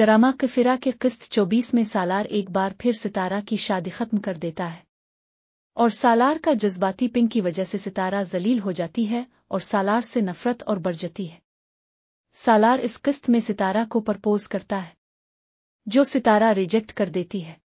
drama कफिरा के किस्त 24 में सालार एक बार फिर सितारा की शादी खत्म कर देता है और सालार का जज्बाती पिंग की वजह से सितारा जलील हो जाती है और सालार से नफरत और बढ़ जाती है सालार इस किस्त में सितारा को प्रपोज करता है जो सितारा रिजेक्ट कर देती है